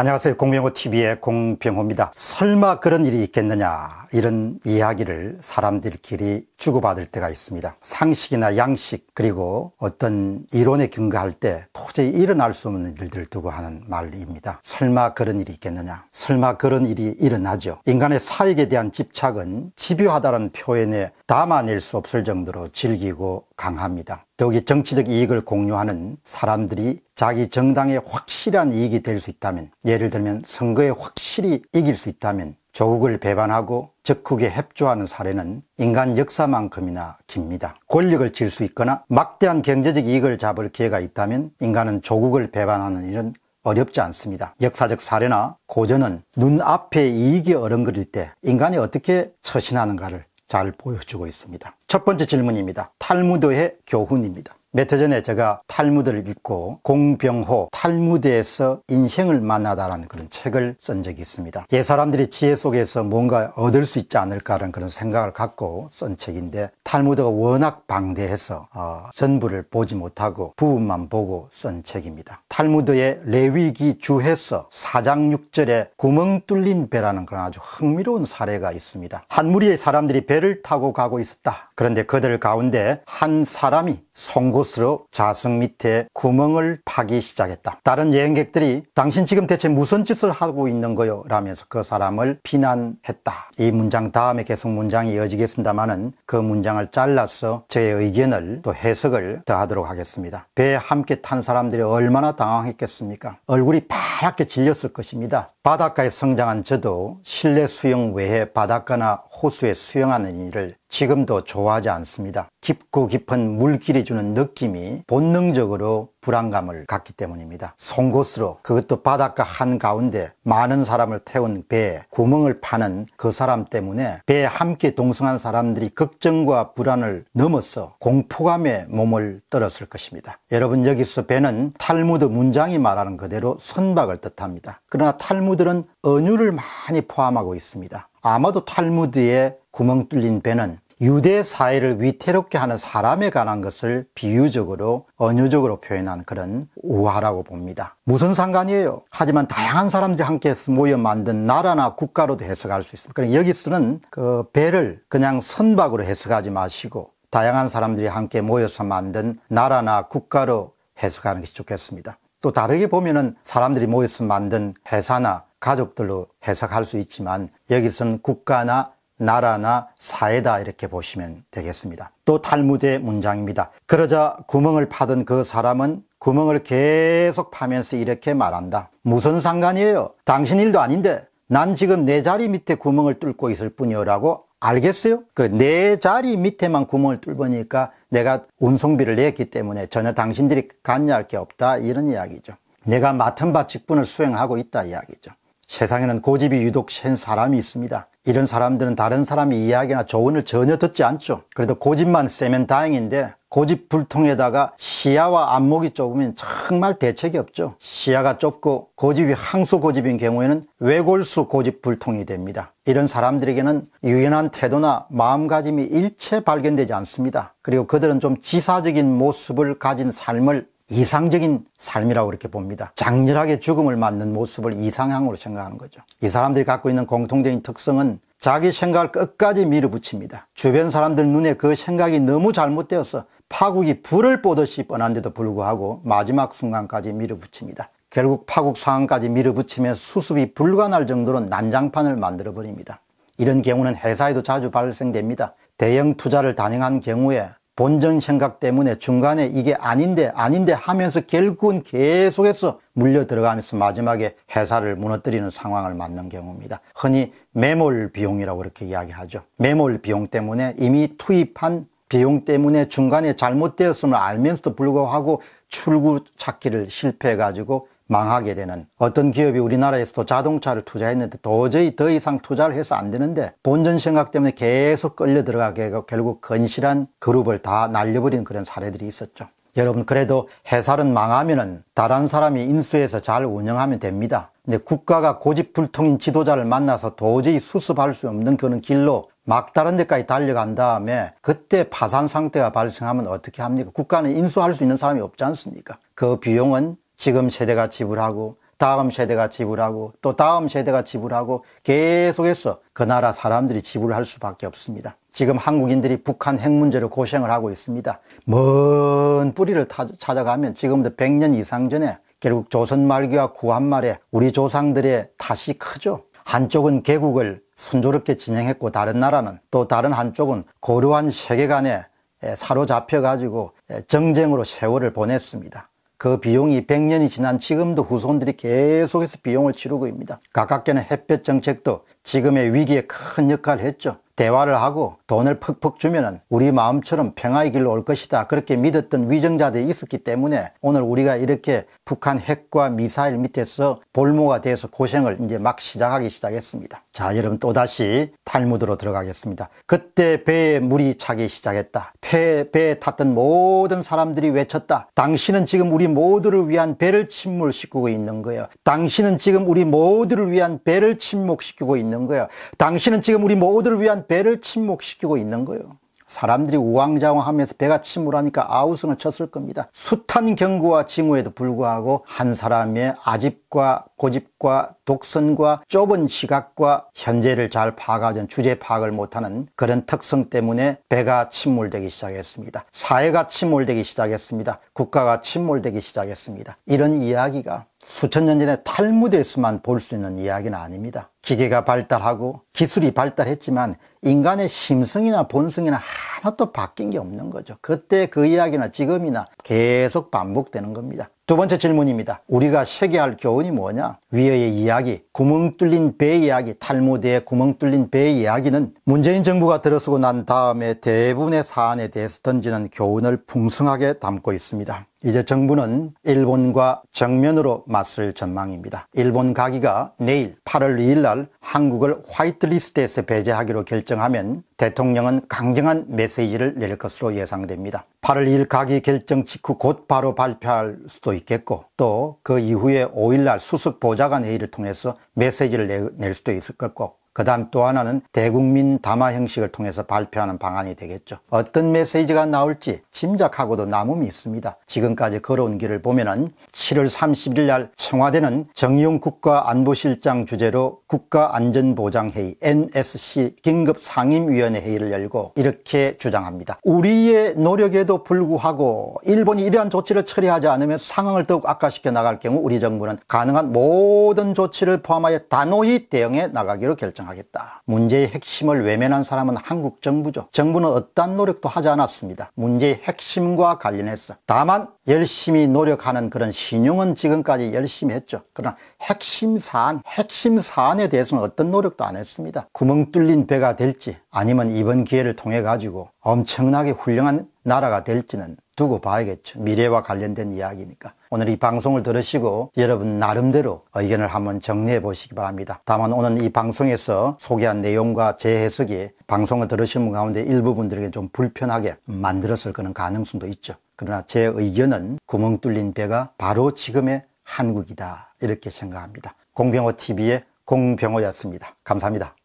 안녕하세요. 공병호TV의 공병호입니다. 설마 그런 일이 있겠느냐 이런 이야기를 사람들끼리 주고받을 때가 있습니다. 상식이나 양식 그리고 어떤 이론에 근거할 때 도저히 일어날 수 없는 일들을 두고 하는 말입니다. 설마 그런 일이 있겠느냐? 설마 그런 일이 일어나죠. 인간의 사익에 대한 집착은 집요하다는 표현에 담아낼 수 없을 정도로 질기고 강합니다. 더욱이 정치적 이익을 공유하는 사람들이 자기 정당에 확실한 이익이 될 수 있다면 예를 들면 선거에 확실히 이길 수 있다면 조국을 배반하고 적국에 협조하는 사례는 인간 역사만큼이나 깁니다. 권력을 질 수 있거나 막대한 경제적 이익을 잡을 기회가 있다면 인간은 조국을 배반하는 일은 어렵지 않습니다. 역사적 사례나 고전은 눈앞에 이익이 어른거릴 때 인간이 어떻게 처신하는가를 잘 보여주고 있습니다. 첫 번째 질문입니다. 탈무드의 교훈입니다. 몇해 전에 제가 탈무드를 읽고 공병호 탈무드에서 인생을 만나다라는 그런 책을 쓴 적이 있습니다. 예 사람들이 지혜 속에서 뭔가 얻을 수 있지 않을까라는 그런 생각을 갖고 쓴 책인데 탈무드가 워낙 방대해서 어, 전부를 보지 못하고 부분만 보고 쓴 책입니다. 탈무드의 레위기 주해서 4장 6절에 구멍 뚫린 배라는 그런 아주 흥미로운 사례가 있습니다. 한 무리의 사람들이 배를 타고 가고 있었다. 그런데 그들 가운데 한 사람이 송곳 그곳으로 자승 밑에 구멍을 파기 시작했다. 다른 여행객들이 당신 지금 대체 무슨 짓을 하고 있는 거요? 라면서 그 사람을 비난했다. 이 문장 다음에 계속 문장이 이어지겠습니다만은 그 문장을 잘라서 제 의견을 또 해석을 더하도록 하겠습니다. 배에 함께 탄 사람들이 얼마나 당황했겠습니까? 얼굴이 파랗게 질렸을 것입니다. 바닷가에 성장한 저도 실내 수영 외에 바닷가나 호수에 수영하는 일을 지금도 좋아하지 않습니다. 깊고 깊은 물길이 주는 느낌이 본능적으로 불안감을 갖기 때문입니다. 송곳으로 그것도 바닷가 한가운데 많은 사람을 태운 배에 구멍을 파는 그 사람 때문에 배에 함께 동승한 사람들이 걱정과 불안을 넘어서 공포감에 몸을 떨었을 것입니다. 여러분 여기서 배는 탈무드 문장이 말하는 그대로 선박을 뜻합니다. 그러나 탈무드는 은유를 많이 포함하고 있습니다. 아마도 탈무드에 구멍 뚫린 배는 유대 사회를 위태롭게 하는 사람에 관한 것을 비유적으로 언유적으로 표현한 그런 우화라고 봅니다. 무슨 상관이에요? 하지만 다양한 사람들이 함께 모여 만든 나라나 국가로도 해석할 수 있습니다. 그러니 여기서는 그 배를 그냥 선박으로 해석하지 마시고 다양한 사람들이 함께 모여서 만든 나라나 국가로 해석하는 것이 좋겠습니다. 또 다르게 보면은 사람들이 모여서 만든 회사나 가족들로 해석할 수 있지만 여기서는 국가나 나라나 사회다 이렇게 보시면 되겠습니다. 또 탈무드의 문장입니다. 그러자 구멍을 파던 그 사람은 구멍을 계속 파면서 이렇게 말한다. 무슨 상관이에요? 당신 일도 아닌데 난 지금 내 자리 밑에 구멍을 뚫고 있을 뿐이요라고 알겠어요? 그 내 자리 밑에만 구멍을 뚫으니까 내가 운송비를 냈기 때문에 전혀 당신들이 관여할 게 없다 이런 이야기죠. 내가 맡은 바 직분을 수행하고 있다 이야기죠. 세상에는 고집이 유독 센 사람이 있습니다. 이런 사람들은 다른 사람의 이야기나 조언을 전혀 듣지 않죠. 그래도 고집만 세면 다행인데 고집불통에다가 시야와 안목이 좁으면 정말 대책이 없죠. 시야가 좁고 고집이 항소 고집인 경우에는 외골수 고집불통이 됩니다. 이런 사람들에게는 유연한 태도나 마음가짐이 일체 발견되지 않습니다. 그리고 그들은 좀 지사적인 모습을 가진 삶을 이상적인 삶이라고 이렇게 봅니다. 장렬하게 죽음을 맞는 모습을 이상향으로 생각하는 거죠. 이 사람들이 갖고 있는 공통적인 특성은 자기 생각을 끝까지 밀어붙입니다. 주변 사람들 눈에 그 생각이 너무 잘못되어서 파국이 불을 보듯이 뻔한데도 불구하고 마지막 순간까지 밀어붙입니다. 결국 파국 상황까지 밀어붙이면 수습이 불가능할 정도로 난장판을 만들어버립니다. 이런 경우는 회사에도 자주 발생됩니다. 대형 투자를 단행한 경우에 본전 생각 때문에 중간에 이게 아닌데 아닌데 하면서 결국은 계속해서 물려 들어가면서 마지막에 회사를 무너뜨리는 상황을 맞는 경우입니다. 흔히 매몰 비용이라고 이렇게 이야기하죠. 매몰 비용 때문에 이미 투입한 비용 때문에 중간에 잘못되었음을 알면서도 불구하고 출구 찾기를 실패해가지고 망하게 되는 어떤 기업이 우리나라에서도 자동차를 투자했는데 도저히 더 이상 투자를 해서 안 되는데 본전 생각 때문에 계속 끌려 들어가게 하고 결국 건실한 그룹을 다 날려버린 그런 사례들이 있었죠. 여러분 그래도 해설은 망하면은 다른 사람이 인수해서 잘 운영하면 됩니다. 근데 국가가 고집불통인 지도자를 만나서 도저히 수습할 수 없는 그런 길로 막 다른 데까지 달려간 다음에 그때 파산 상태가 발생하면 어떻게 합니까? 국가는 인수할 수 있는 사람이 없지 않습니까? 그 비용은 지금 세대가 지불하고 다음 세대가 지불하고 또 다음 세대가 지불하고 계속해서 그 나라 사람들이 지불할 수밖에 없습니다. 지금 한국인들이 북한 핵 문제로 고생을 하고 있습니다. 먼 뿌리를 찾아가면 지금도터 100년 이상 전에 결국 조선 말기와 구한 말에 우리 조상들의 탓이 크죠. 한쪽은 개국을 순조롭게 진행했고 다른 나라는 또 다른 한쪽은 고려한 세계관에 사로잡혀 가지고 정쟁으로 세월을 보냈습니다. 그 비용이 100년이 지난 지금도 후손들이 계속해서 비용을 치르고 있습니다. 가깝게는 햇볕 정책도 지금의 위기에 큰 역할을 했죠. 대화를 하고 돈을 퍽퍽 주면은 우리 마음처럼 평화의 길로 올 것이다. 그렇게 믿었던 위정자들이 있었기 때문에 오늘 우리가 이렇게 북한 핵과 미사일 밑에서 볼모가 돼서 고생을 이제 막 시작하기 시작했습니다. 자, 여러분 또다시 탈무드로 들어가겠습니다. 그때 배에 물이 차기 시작했다. 배, 배에 탔던 모든 사람들이 외쳤다. 당신은 지금 우리 모두를 위한 배를 침몰시키고 있는 거예요. 당신은 지금 우리 모두를 위한 배를 침묵시키고 있는 거예요. 당신은 지금 우리 모두를 위한 배를 침묵시키고 있는 거예요. 사람들이 우왕좌왕하면서 배가 침울하니까 아우성을 쳤을 겁니다. 숱한 경고와 징후에도 불구하고 한 사람의 아집과 고집과 독선과 좁은 시각과 현재를 잘파악하던 주제 파악을 못하는 그런 특성 때문에 배가 침몰되기 시작했습니다. 사회가 침몰되기 시작했습니다. 국가가 침몰되기 시작했습니다. 이런 이야기가 수천 년전에 탈무드에서만 볼 수 있는 이야기는 아닙니다. 기계가 발달하고 기술이 발달했지만 인간의 심성이나 본성이나 하나도 바뀐 게 없는 거죠. 그때 그 이야기나 지금이나 계속 반복되는 겁니다. 두 번째 질문입니다. 우리가 새겨할 교훈이 뭐냐? 위의 이야기, 구멍 뚫린 배 이야기, 탈무드의 구멍 뚫린 배 이야기는 문재인 정부가 들어서고 난 다음에 대부분의 사안에 대해서 던지는 교훈을 풍성하게 담고 있습니다. 이제 정부는 일본과 정면으로 맞설 전망입니다. 일본 가기가 내일 8월 2일 날 한국을 화이트리스트에서 배제하기로 결정하면 대통령은 강경한 메시지를 낼 것으로 예상됩니다. 8월 2일 가기 결정 직후 곧바로 발표할 수도 있겠고 또 그 이후에 5일 날 수석 보좌관 회의를 통해서 메시지를 낼 수도 있을 것고 같그 다음 또 하나는 대국민 담화 형식을 통해서 발표하는 방안이 되겠죠. 어떤 메시지가 나올지 짐작하고도 남음이 있습니다. 지금까지 걸어온 길을 보면은 7월 30일 날 청와대는 정용 의 국가안보실장 주재로 국가안전보장회의 NSC 긴급상임위원회 회의를 열고 이렇게 주장합니다. 우리의 노력에도 불구하고 일본이 이러한 조치를 처리하지 않으면 상황을 더욱 악화시켜 나갈 경우 우리 정부는 가능한 모든 조치를 포함하여 단호히 대응해 나가기로 결정합니다. 주장하겠다. 문제의 핵심을 외면한 사람은 한국 정부죠. 정부는 어떠한 노력도 하지 않았습니다. 문제의 핵심과 관련해서. 다만 열심히 노력하는 그런 신용은 지금까지 열심히 했죠. 그러나 핵심 사안, 핵심 사안에 대해서는 어떤 노력도 안 했습니다. 구멍 뚫린 배가 될지 아니면 이번 기회를 통해 가지고 엄청나게 훌륭한 나라가 될지는 두고 봐야겠죠. 미래와 관련된 이야기니까. 오늘 이 방송을 들으시고 여러분 나름대로 의견을 한번 정리해 보시기 바랍니다. 다만 오늘 이 방송에서 소개한 내용과 재해석이 방송을 들으신분 가운데 일부분들에게 좀 불편하게 만들었을 그런 가능성도 있죠. 그러나 제 의견은 구멍 뚫린 배가 바로 지금의 한국이다. 이렇게 생각합니다. 공병호 TV의 공병호였습니다. 감사합니다.